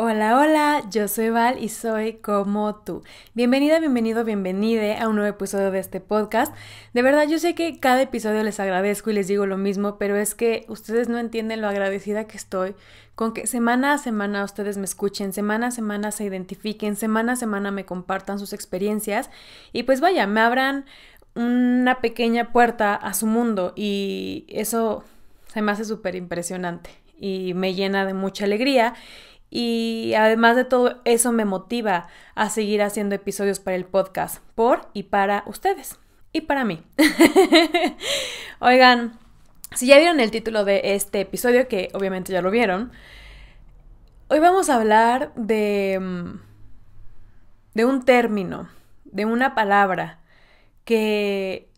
Hola, hola, yo soy Val y soy como tú. Bienvenida, bienvenido, bienvenide a un nuevo episodio de este podcast. De verdad, yo sé que cada episodio les agradezco y les digo lo mismo, pero es que ustedes no entienden lo agradecida que estoy con que semana a semana ustedes me escuchen, semana a semana se identifiquen, semana a semana me compartan sus experiencias y pues vaya, me abran una pequeña puerta a su mundo y eso se me hace súper impresionante y me llena de mucha alegría y además de todo eso me motiva a seguir haciendo episodios para el podcast, por y para ustedes. Y para mí. Oigan, si ya vieron el título de este episodio, que obviamente ya lo vieron, hoy vamos a hablar de, mm, de un término, de una palabra que,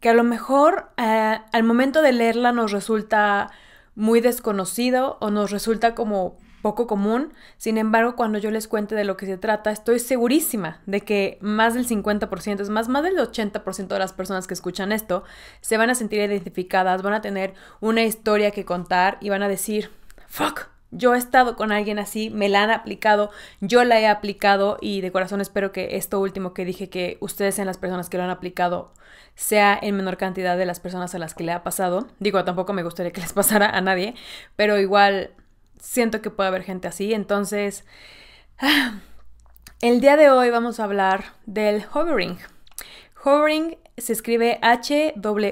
que a lo mejor eh, al momento de leerla nos resulta muy desconocido o nos resulta como poco común. Sin embargo, cuando yo les cuente de lo que se trata, estoy segurísima de que más del 50%, es más, más del 80% de las personas que escuchan esto se van a sentir identificadas, van a tener una historia que contar y van a decir, fuck, yo he estado con alguien así, me la han aplicado, yo la he aplicado y de corazón espero que esto último que dije que ustedes sean las personas que lo han aplicado sea en menor cantidad de las personas a las que le ha pasado. Digo, tampoco me gustaría que les pasara a nadie, pero igual siento que puede haber gente así. Entonces, el día de hoy vamos a hablar del hovering. Hovering se escribe H-O-V-E-R-I-N-G. w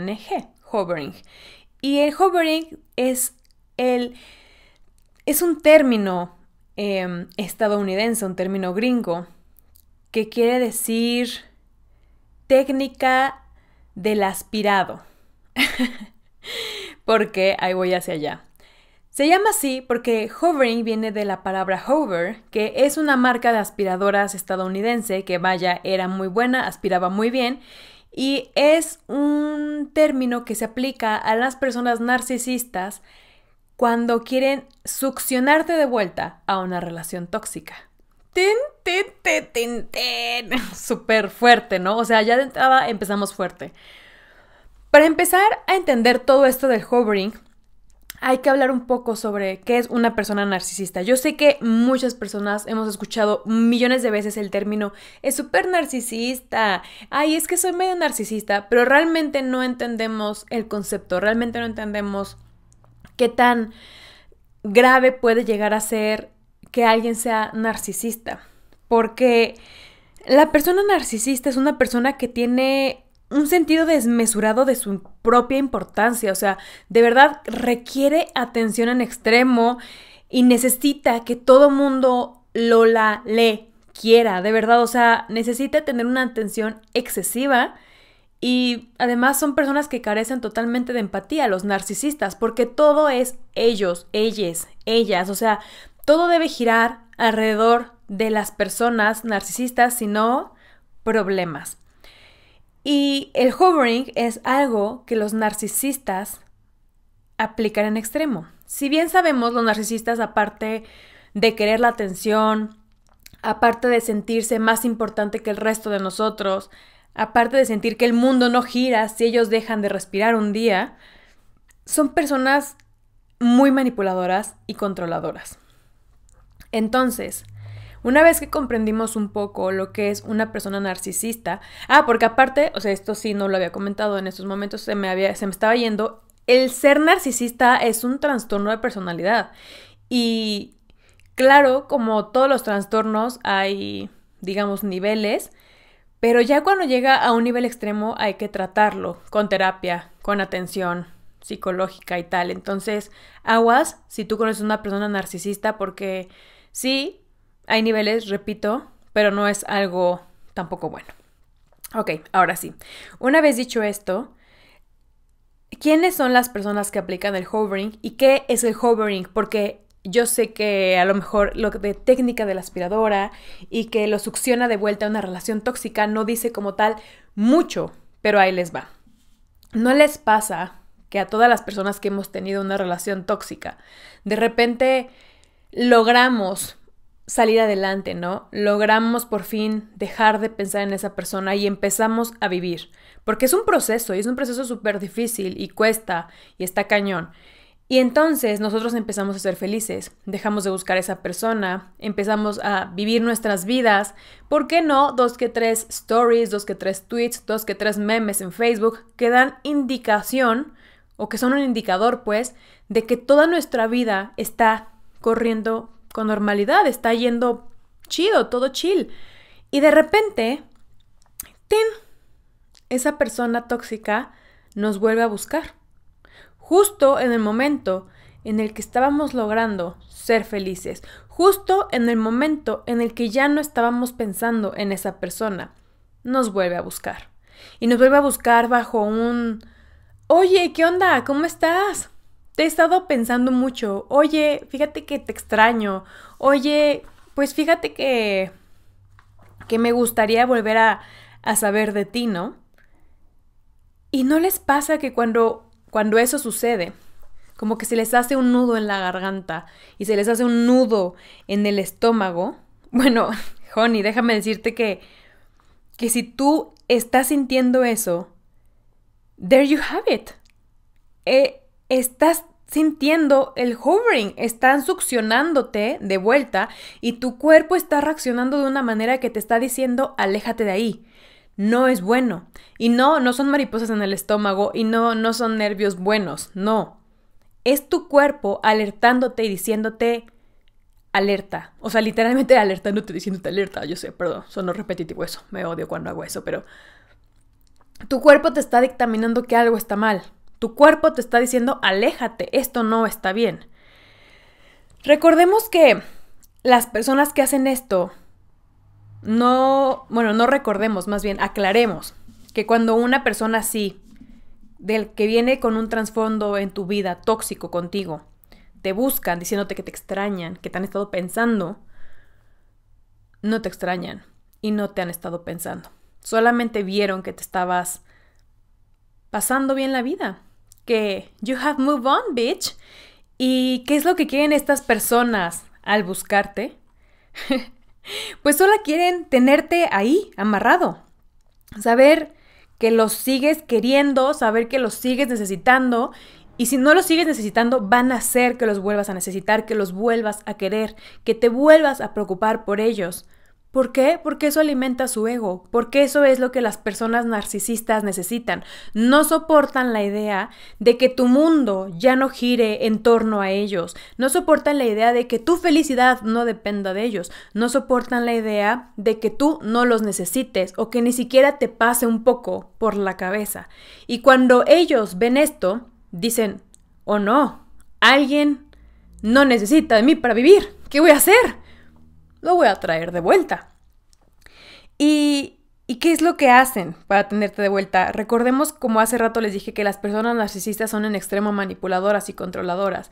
e Hovering. Y el hovering es el. es un término em, estadounidense, un término gringo, que quiere decir técnica del aspirado. porque ahí voy hacia allá. Se llama así porque Hovering viene de la palabra Hover, que es una marca de aspiradoras estadounidense que vaya, era muy buena, aspiraba muy bien y es un término que se aplica a las personas narcisistas cuando quieren succionarte de vuelta a una relación tóxica. Tin, tin, tin, tin, tin. Súper fuerte, ¿no? O sea, ya de entrada empezamos fuerte. Para empezar a entender todo esto del hovering, hay que hablar un poco sobre qué es una persona narcisista. Yo sé que muchas personas hemos escuchado millones de veces el término es súper narcisista, ay, es que soy medio narcisista, pero realmente no entendemos el concepto, realmente no entendemos qué tan grave puede llegar a ser que alguien sea narcisista, porque la persona narcisista es una persona que tiene un sentido desmesurado de su propia importancia, o sea, de verdad requiere atención en extremo y necesita que todo mundo lo la le quiera, de verdad, o sea, necesita tener una atención excesiva y además son personas que carecen totalmente de empatía, los narcisistas, porque todo es ellos, ellas, ellas, o sea, todo debe girar alrededor de las personas narcisistas, sino problemas. Y el hovering es algo que los narcisistas aplican en extremo. Si bien sabemos, los narcisistas, aparte de querer la atención, aparte de sentirse más importante que el resto de nosotros, aparte de sentir que el mundo no gira si ellos dejan de respirar un día, son personas muy manipuladoras y controladoras. Entonces, una vez que comprendimos un poco lo que es una persona narcisista, ah, porque aparte, o sea, esto sí no lo había comentado, en estos momentos se me, había, se me estaba yendo, el ser narcisista es un trastorno de personalidad. Y claro, como todos los trastornos, hay, digamos, niveles. Pero ya cuando llega a un nivel extremo hay que tratarlo con terapia, con atención psicológica y tal. Entonces, aguas si tú conoces a una persona narcisista porque sí, hay niveles, repito, pero no es algo tampoco bueno. Ok, ahora sí. Una vez dicho esto, ¿quiénes son las personas que aplican el hovering y qué es el hovering? Porque yo sé que a lo mejor lo de técnica de la aspiradora y que lo succiona de vuelta a una relación tóxica no dice como tal mucho, pero ahí les va. No les pasa que a todas las personas que hemos tenido una relación tóxica, de repente logramos salir adelante, ¿no? Logramos por fin dejar de pensar en esa persona y empezamos a vivir. Porque es un proceso y es un proceso súper difícil y cuesta y está cañón. Y entonces nosotros empezamos a ser felices, dejamos de buscar a esa persona, empezamos a vivir nuestras vidas. ¿Por qué no dos que tres stories, dos que tres tweets, dos que tres memes en Facebook que dan indicación o que son un indicador, pues, de que toda nuestra vida está corriendo con normalidad, está yendo chido, todo chill. Y de repente, ¡tin! Esa persona tóxica nos vuelve a buscar. Justo en el momento en el que estábamos logrando ser felices, justo en el momento en el que ya no estábamos pensando en esa persona, nos vuelve a buscar. Y nos vuelve a buscar bajo un, oye, ¿qué onda? ¿Cómo estás? te he estado pensando mucho, oye, fíjate que te extraño, oye, pues fíjate que, que me gustaría volver a, saber de ti, ¿no? Y no les pasa que cuando, cuando eso sucede, como que se les hace un nudo en la garganta y se les hace un nudo en el estómago. Bueno, Honey, déjame decirte que, que si tú estás sintiendo eso, there you have it. Eh, estás sintiendo el hovering, están succionándote de vuelta y tu cuerpo está reaccionando de una manera que te está diciendo, aléjate de ahí. No es bueno. Y no, no son mariposas en el estómago y no, no son nervios buenos, no. Es tu cuerpo alertándote y diciéndote, alerta. O sea, literalmente alertándote, diciéndote alerta. Yo sé, perdón, sonó repetitivo eso. Me odio cuando hago eso, pero tu cuerpo te está dictaminando que algo está mal. Tu cuerpo te está diciendo, aléjate, esto no está bien. Recordemos que las personas que hacen esto, no, bueno, no recordemos, más bien aclaremos que cuando una persona así, del que viene con un trasfondo en tu vida tóxico contigo, te buscan diciéndote que te extrañan, que te han estado pensando, no te extrañan y no te han estado pensando. Solamente vieron que te estabas pasando bien la vida. Que you have moved on, bitch. ¿Y qué es lo que quieren estas personas al buscarte? pues solo quieren tenerte ahí, amarrado. Saber que los sigues queriendo, saber que los sigues necesitando. Y si no los sigues necesitando, van a hacer que los vuelvas a necesitar, que los vuelvas a querer, que te vuelvas a preocupar por ellos. ¿Por qué? Porque eso alimenta su ego, porque eso es lo que las personas narcisistas necesitan. No soportan la idea de que tu mundo ya no gire en torno a ellos, no soportan la idea de que tu felicidad no dependa de ellos, no soportan la idea de que tú no los necesites o que ni siquiera te pase un poco por la cabeza. Y cuando ellos ven esto, dicen, oh no, alguien no necesita de mí para vivir, ¿qué voy a hacer? lo voy a traer de vuelta. Y, ¿Y qué es lo que hacen para tenerte de vuelta? Recordemos, como hace rato les dije, que las personas narcisistas son en extremo manipuladoras y controladoras.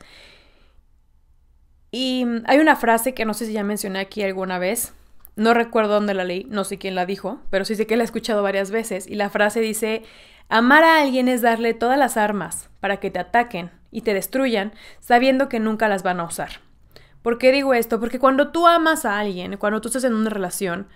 Y hay una frase que no sé si ya mencioné aquí alguna vez, no recuerdo dónde la leí, no sé quién la dijo, pero sí sé que la he escuchado varias veces y la frase dice, amar a alguien es darle todas las armas para que te ataquen y te destruyan sabiendo que nunca las van a usar. ¿Por qué digo esto? Porque cuando tú amas a alguien, cuando tú estás en una relación,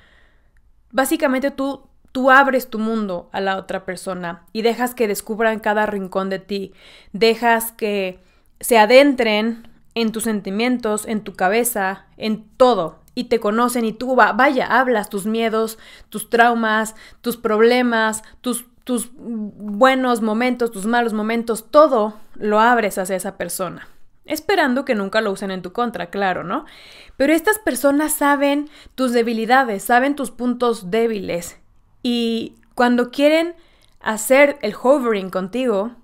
básicamente tú, tú abres tu mundo a la otra persona y dejas que descubran cada rincón de ti, dejas que se adentren en tus sentimientos, en tu cabeza, en todo, y te conocen y tú, va, vaya, hablas tus miedos, tus traumas, tus problemas, tus, tus buenos momentos, tus malos momentos, todo lo abres hacia esa persona. Esperando que nunca lo usen en tu contra, claro, ¿no? Pero estas personas saben tus debilidades, saben tus puntos débiles. Y cuando quieren hacer el hovering contigo,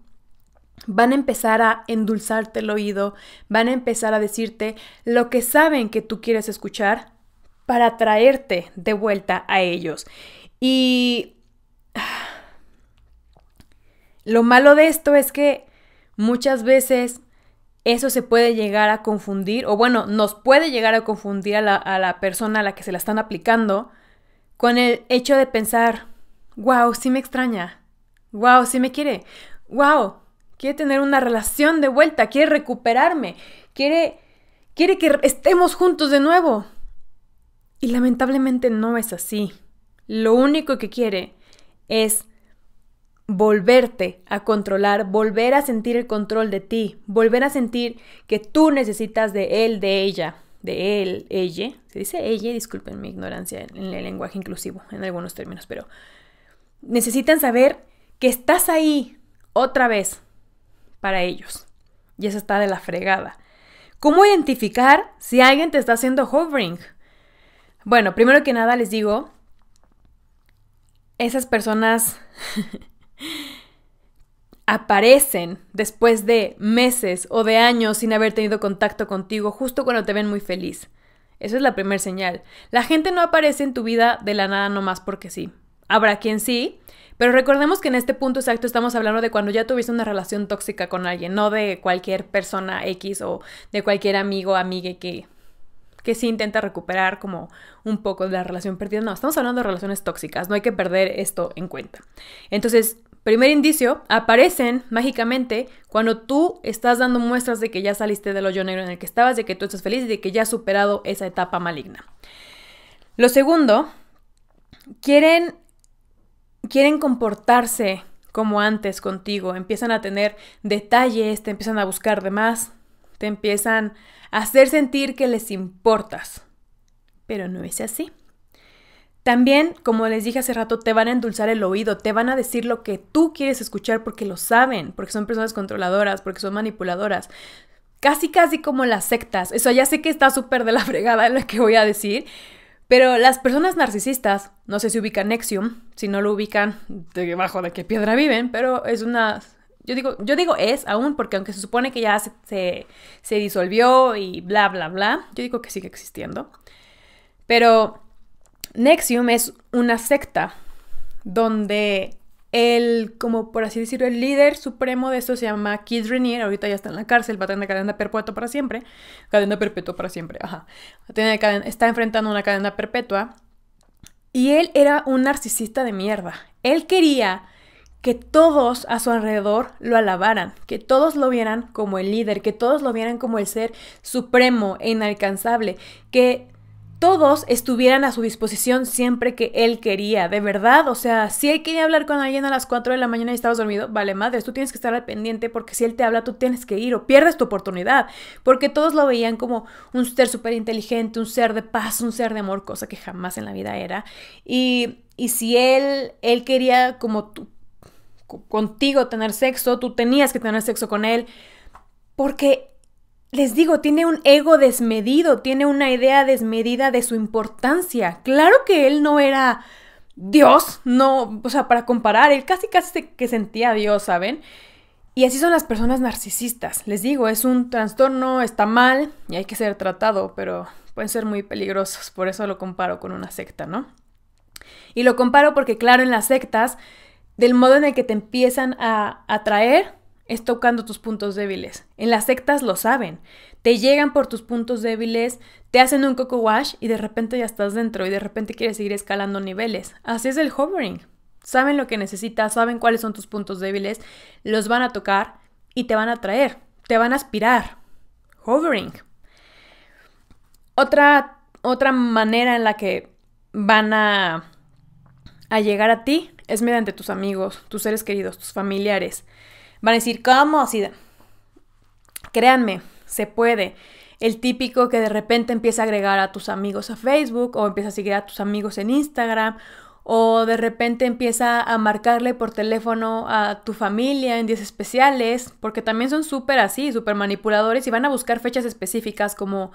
van a empezar a endulzarte el oído, van a empezar a decirte lo que saben que tú quieres escuchar para traerte de vuelta a ellos. Y ah, lo malo de esto es que muchas veces eso se puede llegar a confundir, o bueno, nos puede llegar a confundir a la, persona a la que se la están aplicando con el hecho de pensar, wow, sí me extraña, wow, sí me quiere, wow, quiere tener una relación de vuelta, quiere recuperarme, quiere, quiere que estemos juntos de nuevo. Y lamentablemente no es así. Lo único que quiere es volverte a controlar, volver a sentir el control de ti, volver a sentir que tú necesitas de él, de ella, de él, ella. Se dice ella, disculpen mi ignorancia en el lenguaje inclusivo, en algunos términos, pero necesitan saber que estás ahí otra vez para ellos. Y eso está de la fregada. ¿Cómo identificar si alguien te está haciendo hovering? Bueno, primero que nada les digo, esas personas aparecen después de meses o de años sin haber tenido contacto contigo, justo cuando te ven muy feliz. Esa es la primera señal. La gente no aparece en tu vida de la nada nomás porque sí. Habrá quien sí, pero recordemos que en este punto exacto estamos hablando de cuando ya tuviste una relación tóxica con alguien, no de cualquier persona X o de cualquier amigo o amigue que, que sí intenta recuperar como un poco de la relación perdida. No, estamos hablando de relaciones tóxicas, no hay que perder esto en cuenta. Entonces, Primer indicio, aparecen mágicamente cuando tú estás dando muestras de que ya saliste del hoyo negro en el que estabas, de que tú estás feliz y de que ya has superado esa etapa maligna. Lo segundo, quieren, quieren comportarse como antes contigo, empiezan a tener detalles, te empiezan a buscar de más, te empiezan a hacer sentir que les importas. Pero no es así. También, como les dije hace rato, te van a endulzar el oído, te van a decir lo que tú quieres escuchar porque lo saben, porque son personas controladoras, porque son manipuladoras. Casi, casi como las sectas. Eso ya sé que está súper de la fregada lo que voy a decir, pero las personas narcisistas, no sé si ubican Nexium, si no lo ubican, debajo de qué piedra viven, pero es una... Yo digo, yo digo es aún, porque aunque se supone que ya se, se disolvió y bla, bla, bla, yo digo que sigue existiendo. Pero Nexium es una secta donde el, como por así decirlo, el líder supremo de esto se llama Kid Renier, ahorita ya está en la cárcel, va a tener cadena perpetua para siempre, cadena perpetua para siempre, ajá, está enfrentando una cadena perpetua, y él era un narcisista de mierda, él quería que todos a su alrededor lo alabaran, que todos lo vieran como el líder, que todos lo vieran como el ser supremo e inalcanzable, que todos estuvieran a su disposición siempre que él quería, de verdad. O sea, si él quería hablar con alguien a las 4 de la mañana y estabas dormido, vale madre, tú tienes que estar al pendiente porque si él te habla, tú tienes que ir o pierdes tu oportunidad. Porque todos lo veían como un ser súper inteligente, un ser de paz, un ser de amor, cosa que jamás en la vida era. Y, si él, él quería como contigo tener sexo, tú tenías que tener sexo con él porque les digo, tiene un ego desmedido, tiene una idea desmedida de su importancia. Claro que él no era Dios, no, o sea, para comparar, él casi casi que sentía a Dios, ¿saben? Y así son las personas narcisistas. Les digo, es un trastorno, está mal y hay que ser tratado, pero pueden ser muy peligrosos, por eso lo comparo con una secta, ¿no? Y lo comparo porque, claro, en las sectas, del modo en el que te empiezan a atraer, es tocando tus puntos débiles. En las sectas lo saben. Te llegan por tus puntos débiles, te hacen un coco wash y de repente ya estás dentro y de repente quieres seguir escalando niveles. Así es el hovering. Saben lo que necesitas, saben cuáles son tus puntos débiles, los van a tocar y te van a atraer, te van a aspirar. Hovering. Otra, otra manera en la que van a, a llegar a ti es mediante tus amigos, tus seres queridos, tus familiares. Van a decir, ¿cómo? Así, créanme, se puede. El típico que de repente empieza a agregar a tus amigos a Facebook o empieza a seguir a tus amigos en Instagram o de repente empieza a marcarle por teléfono a tu familia en días especiales, porque también son súper así, súper manipuladores y van a buscar fechas específicas como,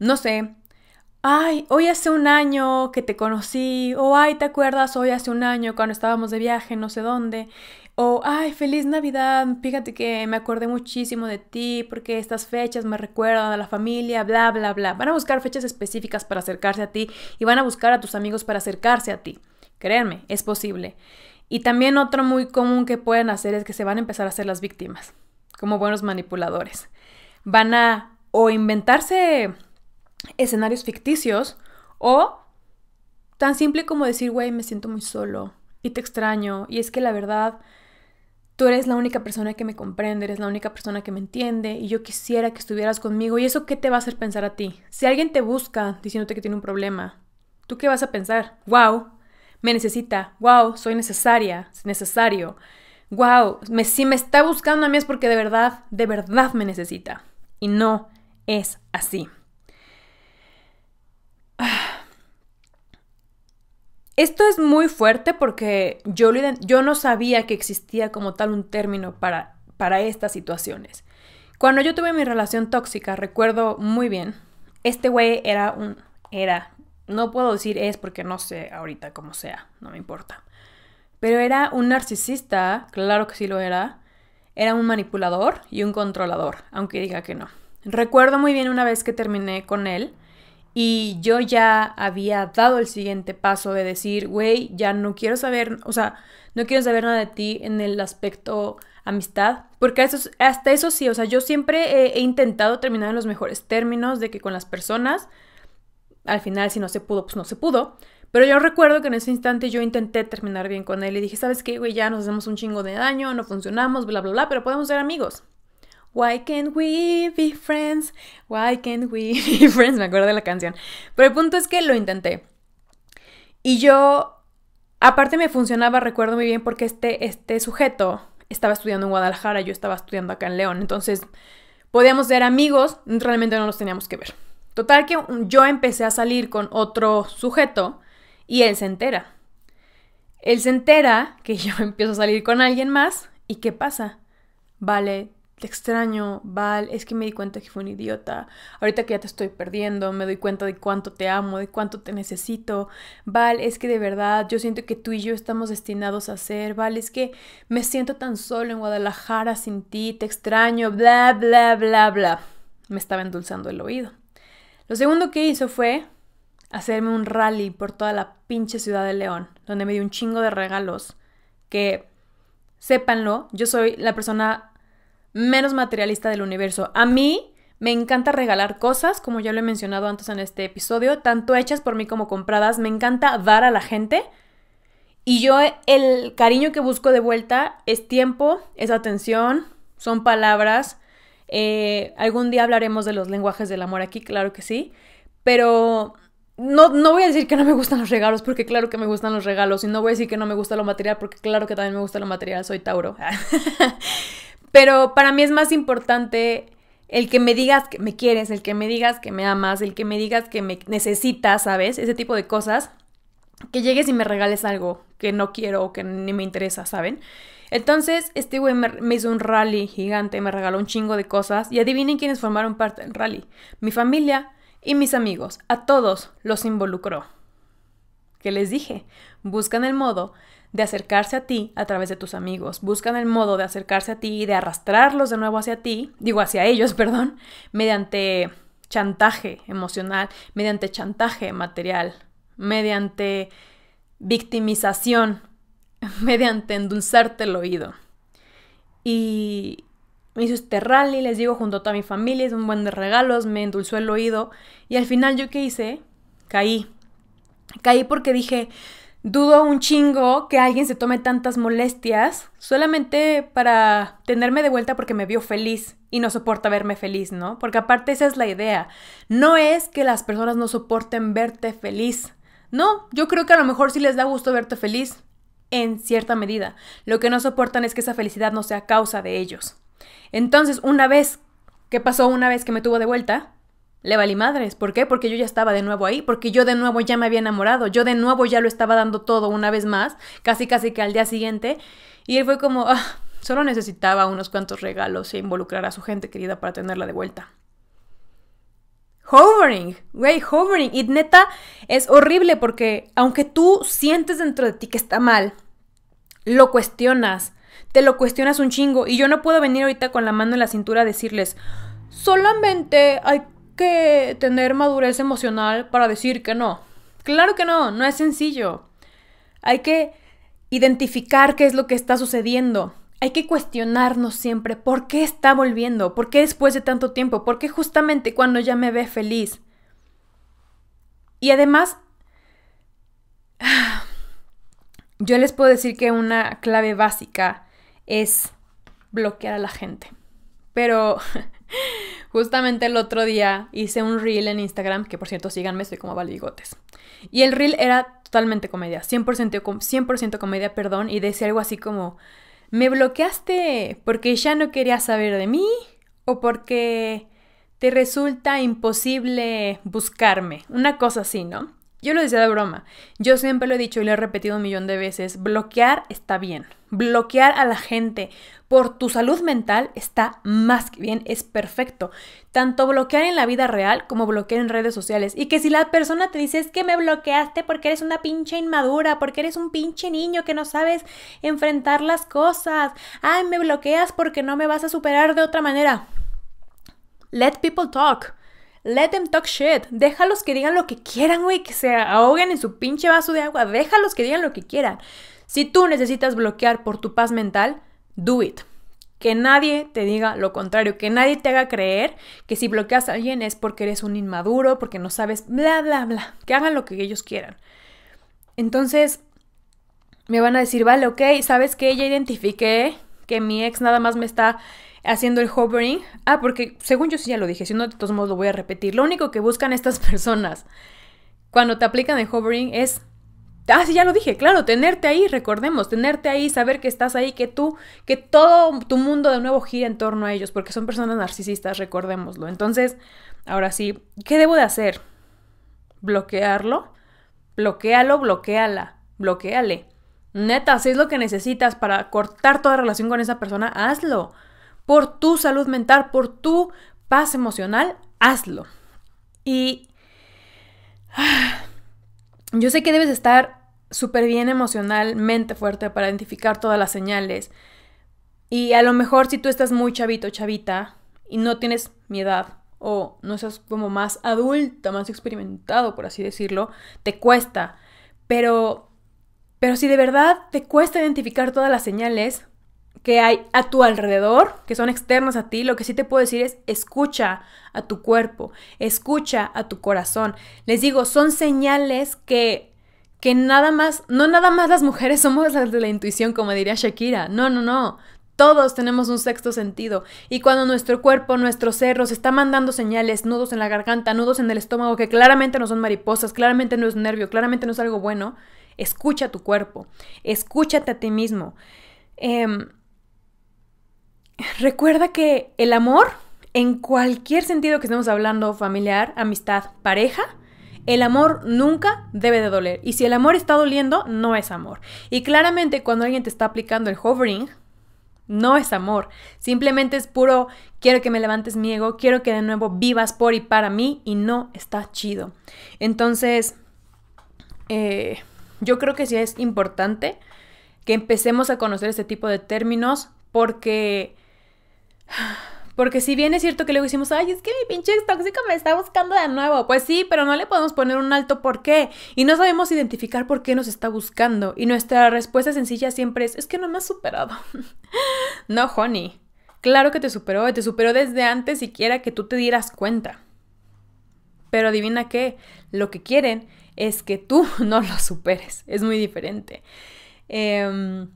no sé, ay, hoy hace un año que te conocí, o ay, ¿te acuerdas hoy hace un año cuando estábamos de viaje, no sé dónde? O, ay, feliz Navidad, fíjate que me acordé muchísimo de ti porque estas fechas me recuerdan a la familia, bla, bla, bla. Van a buscar fechas específicas para acercarse a ti y van a buscar a tus amigos para acercarse a ti. Créanme, es posible. Y también otro muy común que pueden hacer es que se van a empezar a hacer las víctimas, como buenos manipuladores. Van a o inventarse escenarios ficticios o tan simple como decir, güey, me siento muy solo y te extraño y es que la verdad tú eres la única persona que me comprende, eres la única persona que me entiende y yo quisiera que estuvieras conmigo. ¿Y eso qué te va a hacer pensar a ti? Si alguien te busca diciéndote que tiene un problema, ¿tú qué vas a pensar? ¡Wow! Me necesita. ¡Wow! Soy necesaria. Necesario. ¡Wow! si me está buscando a mí es porque de verdad, de verdad me necesita. Y no es así. Esto es muy fuerte porque yo, yo no sabía que existía como tal un término para, para estas situaciones. Cuando yo tuve mi relación tóxica, recuerdo muy bien, este güey era un... era... No puedo decir es porque no sé ahorita cómo sea, no me importa. Pero era un narcisista, claro que sí lo era. Era un manipulador y un controlador, aunque diga que no. Recuerdo muy bien una vez que terminé con él, y yo ya había dado el siguiente paso de decir, güey, ya no quiero saber, o sea, no quiero saber nada de ti en el aspecto amistad, porque hasta eso sí, o sea, yo siempre he, he, intentado terminar en los mejores términos, de que con las personas, al final si no se pudo, pues no se pudo, pero yo recuerdo que en ese instante yo intenté terminar bien con él y dije, ¿sabes qué, güey? Ya nos hacemos un chingo de daño, no funcionamos, bla, bla, bla, pero podemos ser amigos. Why can't we be friends? Why can't we be friends? Me acuerdo de la canción. Pero el punto es que lo intenté. Y yo, aparte me funcionaba, recuerdo muy bien, porque este, este sujeto estaba estudiando en Guadalajara, yo estaba estudiando acá en León. Entonces, podíamos ser amigos, realmente no los teníamos que ver. Total que yo empecé a salir con otro sujeto y él se entera. Él se entera que yo empiezo a salir con alguien más y ¿qué pasa? Vale te extraño, Val, es que me di cuenta que fue un idiota, ahorita que ya te estoy perdiendo, me doy cuenta de cuánto te amo, de cuánto te necesito, Val, es que de verdad yo siento que tú y yo estamos destinados a ser, Val, es que me siento tan solo en Guadalajara sin ti, te extraño, bla, bla, bla, bla. Me estaba endulzando el oído. Lo segundo que hizo fue hacerme un rally por toda la pinche ciudad de León, donde me dio un chingo de regalos que, sépanlo, yo soy la persona menos materialista del universo. A mí me encanta regalar cosas, como ya lo he mencionado antes en este episodio, tanto hechas por mí como compradas. Me encanta dar a la gente. Y yo el cariño que busco de vuelta es tiempo, es atención, son palabras. Eh, algún día hablaremos de los lenguajes del amor aquí, claro que sí. Pero no, no voy a decir que no me gustan los regalos, porque claro que me gustan los regalos. Y no voy a decir que no me gusta lo material, porque claro que también me gusta lo material, soy Tauro. Pero para mí es más importante el que me digas que me quieres, el que me digas que me amas, el que me digas que me necesitas, ¿sabes? Ese tipo de cosas. Que llegues y me regales algo que no quiero o que ni me interesa, ¿saben? Entonces, este güey me, hizo un rally gigante, me regaló un chingo de cosas. Y adivinen quiénes formaron parte del rally. Mi familia y mis amigos. A todos los involucró. ¿Qué les dije? Buscan el modo de acercarse a ti a través de tus amigos. Buscan el modo de acercarse a ti y de arrastrarlos de nuevo hacia ti, digo hacia ellos, perdón, mediante chantaje emocional, mediante chantaje material, mediante victimización, mediante endulzarte el oído. Y me hizo este rally, les digo, junto a toda mi familia, es un buen de regalos, me endulzó el oído. Y al final, ¿yo qué hice? Caí. Caí porque dije, Dudo un chingo que alguien se tome tantas molestias solamente para tenerme de vuelta porque me vio feliz y no soporta verme feliz, ¿no? Porque aparte esa es la idea. No es que las personas no soporten verte feliz. No, yo creo que a lo mejor sí les da gusto verte feliz en cierta medida. Lo que no soportan es que esa felicidad no sea causa de ellos. Entonces, una vez que pasó, una vez que me tuvo de vuelta, le valí madres. ¿Por qué? Porque yo ya estaba de nuevo ahí, porque yo de nuevo ya me había enamorado, yo de nuevo ya lo estaba dando todo una vez más, casi casi que al día siguiente. Y él fue como, ah, solo necesitaba unos cuantos regalos e involucrar a su gente querida para tenerla de vuelta. Hovering, güey, hovering. Y neta, es horrible porque aunque tú sientes dentro de ti que está mal, lo cuestionas, te lo cuestionas un chingo. Y yo no puedo venir ahorita con la mano en la cintura a decirles, solamente hay que tener madurez emocional para decir que no. Claro que no, no es sencillo. Hay que identificar qué es lo que está sucediendo. Hay que cuestionarnos siempre por qué está volviendo, por qué después de tanto tiempo, por qué justamente cuando ya me ve feliz. Y además, yo les puedo decir que una clave básica es bloquear a la gente. Pero Justamente el otro día hice un reel en Instagram, que por cierto síganme, soy como valigotes. Y el reel era totalmente comedia, 100%, 100 comedia, perdón, y decía algo así como, me bloqueaste porque ya no querías saber de mí o porque te resulta imposible buscarme, una cosa así, ¿no? Yo lo decía de broma, yo siempre lo he dicho y lo he repetido un millón de veces, bloquear está bien, bloquear a la gente por tu salud mental está más que bien, es perfecto. Tanto bloquear en la vida real como bloquear en redes sociales. Y que si la persona te dice es que me bloqueaste porque eres una pinche inmadura, porque eres un pinche niño que no sabes enfrentar las cosas, ay, me bloqueas porque no me vas a superar de otra manera. Let people talk. Let them talk shit. Déjalos que digan lo que quieran, güey. Que se ahoguen en su pinche vaso de agua. Déjalos que digan lo que quieran. Si tú necesitas bloquear por tu paz mental, do it. Que nadie te diga lo contrario, que nadie te haga creer que si bloqueas a alguien es porque eres un inmaduro, porque no sabes, bla, bla, bla. Que hagan lo que ellos quieran. Entonces, me van a decir, vale, ok, sabes que ya identifiqué que mi ex nada más me está haciendo el hovering. Ah, porque según yo sí ya lo dije, si no, de todos modos lo voy a repetir. Lo único que buscan estas personas cuando te aplican el hovering es. Ah, sí, ya lo dije, claro, tenerte ahí, recordemos, tenerte ahí, saber que estás ahí, que tú, que todo tu mundo de nuevo gira en torno a ellos, porque son personas narcisistas, recordémoslo. Entonces, ahora sí, ¿qué debo de hacer? ¿Bloquearlo? bloquealo, bloqueala, bloqueale. Neta, si es lo que necesitas para cortar toda relación con esa persona, hazlo por tu salud mental, por tu paz emocional, hazlo. Y yo sé que debes estar súper bien emocionalmente fuerte para identificar todas las señales. Y a lo mejor si tú estás muy chavito, chavita, y no tienes mi edad, o no seas como más adulta, más experimentado, por así decirlo, te cuesta. Pero, pero si de verdad te cuesta identificar todas las señales, que hay a tu alrededor, que son externas a ti, lo que sí te puedo decir es escucha a tu cuerpo, escucha a tu corazón. Les digo, son señales que que nada más, no nada más las mujeres somos las de la intuición, como diría Shakira. No, no, no. Todos tenemos un sexto sentido y cuando nuestro cuerpo, nuestros cerros está mandando señales, nudos en la garganta, nudos en el estómago, que claramente no son mariposas, claramente no es nervio, claramente no es algo bueno, escucha a tu cuerpo, escúchate a ti mismo. Eh, Recuerda que el amor, en cualquier sentido que estemos hablando, familiar, amistad, pareja, el amor nunca debe de doler. Y si el amor está doliendo, no es amor. Y claramente cuando alguien te está aplicando el hovering, no es amor. Simplemente es puro, quiero que me levantes mi ego, quiero que de nuevo vivas por y para mí y no está chido. Entonces, eh, yo creo que sí es importante que empecemos a conocer este tipo de términos porque porque si bien es cierto que luego decimos, ay, es que mi pinche ex tóxico me está buscando de nuevo. Pues sí, pero no le podemos poner un alto por qué. Y no sabemos identificar por qué nos está buscando. Y nuestra respuesta sencilla siempre es, es que no me has superado. no, honey. Claro que te superó, te superó desde antes siquiera que tú te dieras cuenta. Pero adivina qué, lo que quieren es que tú no lo superes. Es muy diferente. Eh,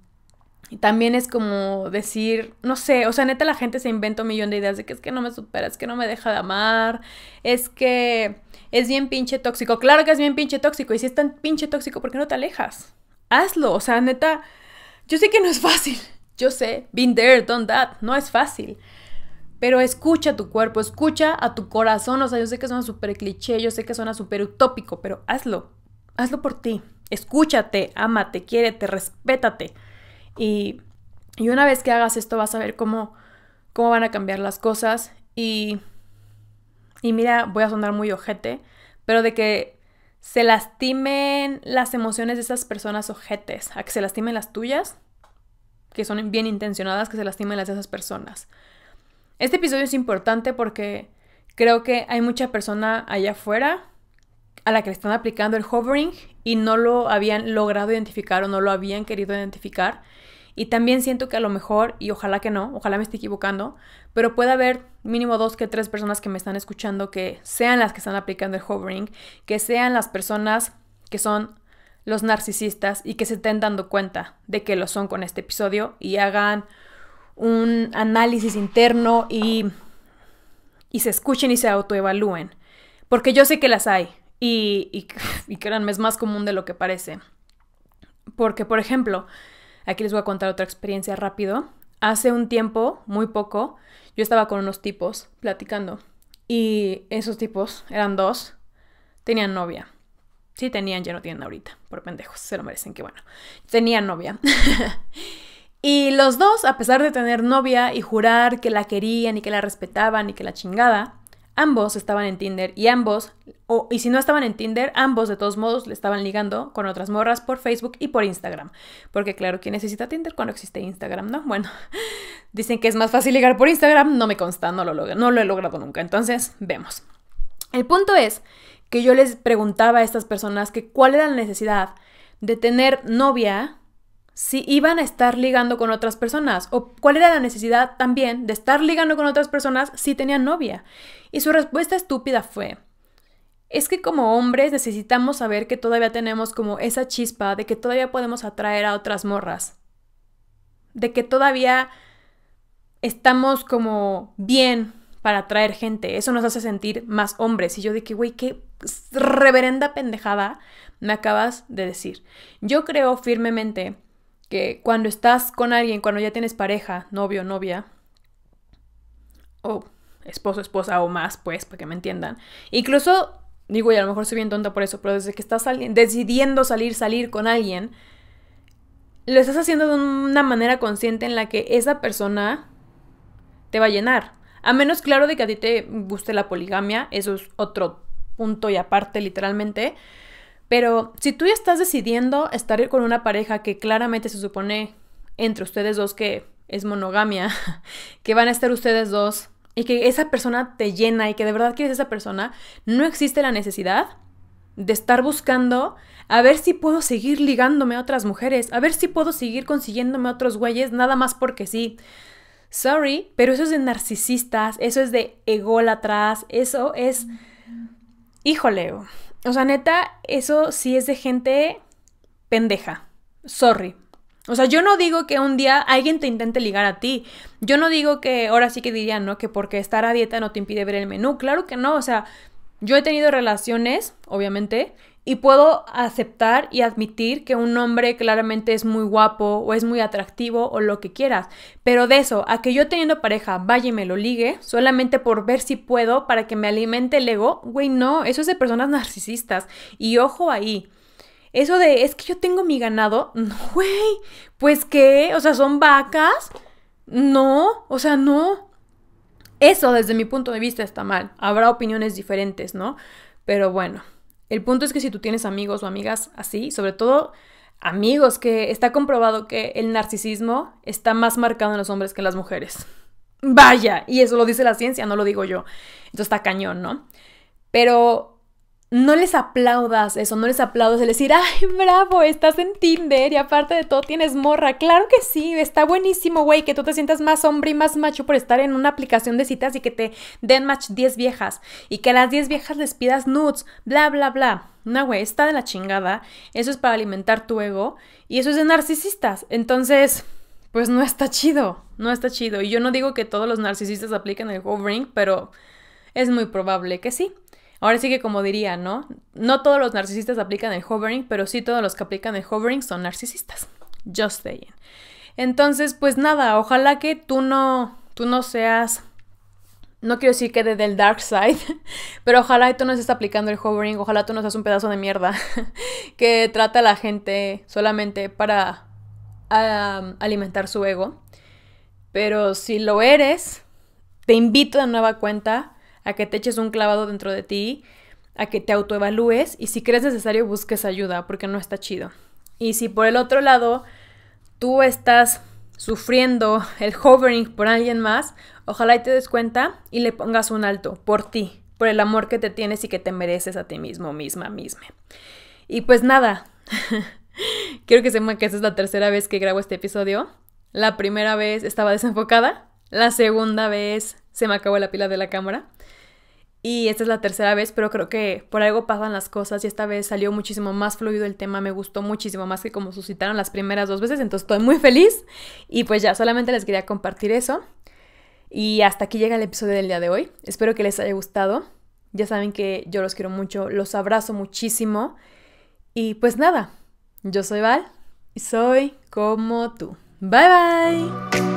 también es como decir, no sé, o sea, neta la gente se inventa un millón de ideas de que es que no me supera, es que no me deja de amar, es que es bien pinche tóxico. Claro que es bien pinche tóxico, y si es tan pinche tóxico, ¿por qué no te alejas? Hazlo, o sea, neta, yo sé que no es fácil, yo sé, been there, done that, no es fácil. Pero escucha a tu cuerpo, escucha a tu corazón, o sea, yo sé que suena súper cliché, yo sé que suena súper utópico, pero hazlo, hazlo por ti, escúchate, ámate, quiérete, respétate. Y, una vez que hagas esto vas a ver cómo, van a cambiar las cosas. Y, y mira, voy a sonar muy ojete, pero de que se lastimen las emociones de esas personas ojetes, a que se lastimen las tuyas, que son bien intencionadas, que se lastimen las de esas personas. Este episodio es importante porque creo que hay mucha persona allá afuera a la que le están aplicando el hovering y no lo habían logrado identificar o no lo habían querido identificar. Y también siento que a lo mejor, y ojalá que no, ojalá me esté equivocando, pero puede haber mínimo dos que tres personas que me están escuchando que sean las que están aplicando el hovering, que sean las personas que son los narcisistas y que se estén dando cuenta de que lo son con este episodio y hagan un análisis interno y, y se escuchen y se autoevalúen. Porque yo sé que las hay, y, y, eran es más común de lo que parece. Porque, por ejemplo, aquí les voy a contar otra experiencia rápido. Hace un tiempo, muy poco, yo estaba con unos tipos platicando. Y esos tipos, eran dos, tenían novia. Sí, tenían, ya no tienen ahorita, por pendejos, se lo merecen, que bueno. Tenían novia. y los dos, a pesar de tener novia y jurar que la querían y que la respetaban y que la chingada, ambos estaban en Tinder y ambos, y si no estaban en Tinder, ambos de todos modos le estaban ligando con otras morras por Facebook y por Instagram. Porque claro, ¿quién necesita Tinder cuando existe Instagram, no? Bueno, dicen que es más fácil ligar por Instagram, no me consta, no lo, no lo he logrado nunca. Entonces, vemos. El punto es que yo les preguntaba a estas personas que cuál era la necesidad de tener novia si iban a estar ligando con otras personas o cuál era la necesidad también de estar ligando con otras personas si tenían novia. Y su respuesta estúpida fue, es que como hombres necesitamos saber que todavía tenemos como esa chispa de que todavía podemos atraer a otras morras, de que todavía estamos como bien para atraer gente. Eso nos hace sentir más hombres. Y yo dije, güey, qué reverenda pendejada me acabas de decir. Yo creo firmemente que cuando estás con alguien, cuando ya tienes pareja, novio, novia, o esposo, esposa o más, pues, para que me entiendan. Incluso, digo, y a lo mejor soy bien tonta por eso, pero desde que estás decidiendo salir, salir con alguien, lo estás haciendo de una manera consciente en la que esa persona te va a llenar. A menos, claro, de que a ti te guste la poligamia, eso es otro punto y aparte, literalmente. Pero si tú ya estás decidiendo estar con una pareja que claramente se supone entre ustedes dos que es monogamia, que van a estar ustedes dos y que esa persona te llena y que de verdad quieres esa persona, no existe la necesidad de estar buscando a ver si puedo seguir ligándome a otras mujeres, a ver si puedo seguir consiguiéndome a otros güeyes, nada más porque sí. Sorry, pero eso es de narcisistas, eso es de ególatras, eso es... Híjole, o sea, neta, eso sí es de gente pendeja. Sorry. O sea, yo no digo que un día alguien te intente ligar a ti. Yo no digo que ahora sí que dirían, ¿no? Que porque estar a dieta no te impide ver el menú. Claro que no. O sea, yo he tenido relaciones, obviamente, y puedo aceptar y admitir que un hombre claramente es muy guapo o es muy atractivo o lo que quieras. Pero de eso, a que yo teniendo pareja vaya y me lo ligue solamente por ver si puedo para que me alimente el ego, güey, no, eso es de personas narcisistas. Y ojo ahí. Eso de es que yo tengo mi ganado, güey, pues qué, o sea, son vacas. No, o sea, no. Eso desde mi punto de vista está mal. Habrá opiniones diferentes, ¿no? Pero bueno. El punto es que si tú tienes amigos o amigas así, sobre todo amigos, que está comprobado que el narcisismo está más marcado en los hombres que en las mujeres. Vaya, y eso lo dice la ciencia, no lo digo yo. Entonces está cañón, ¿no? Pero no les aplaudas eso, no les aplaudas el decir, ay, bravo, estás en Tinder y aparte de todo tienes morra. Claro que sí, está buenísimo, güey, que tú te sientas más hombre y más macho por estar en una aplicación de citas y que te den match 10 viejas y que a las 10 viejas les pidas nudes, bla, bla, bla. No, güey, está de la chingada. Eso es para alimentar tu ego y eso es de narcisistas. Entonces, pues no está chido, no está chido. Y yo no digo que todos los narcisistas apliquen el hovering, pero es muy probable que sí. Ahora sí que como diría, ¿no? No todos los narcisistas aplican el hovering, pero sí todos los que aplican el hovering son narcisistas. Just saying. Entonces, pues nada, ojalá que tú no, tú no seas, no quiero decir que desde del dark side, pero ojalá tú no estés aplicando el hovering, ojalá tú no seas un pedazo de mierda que trata a la gente solamente para alimentar su ego. Pero si lo eres, te invito de nueva cuenta a que te eches un clavado dentro de ti, a que te autoevalúes y si crees necesario busques ayuda porque no está chido. Y si por el otro lado tú estás sufriendo el hovering por alguien más, ojalá y te des cuenta y le pongas un alto por ti, por el amor que te tienes y que te mereces a ti mismo, misma, misma. Y pues nada, quiero que sepan que esta es la tercera vez que grabo este episodio. La primera vez estaba desenfocada, la segunda vez se me acabó la pila de la cámara y esta es la tercera vez, pero creo que por algo pasan las cosas y esta vez salió muchísimo más fluido el tema, me gustó muchísimo más que como suscitaron las primeras dos veces, entonces estoy muy feliz y pues ya, solamente les quería compartir eso. Y hasta aquí llega el episodio del día de hoy, espero que les haya gustado, ya saben que yo los quiero mucho, los abrazo muchísimo y pues nada, yo soy Val y soy como tú. Bye bye.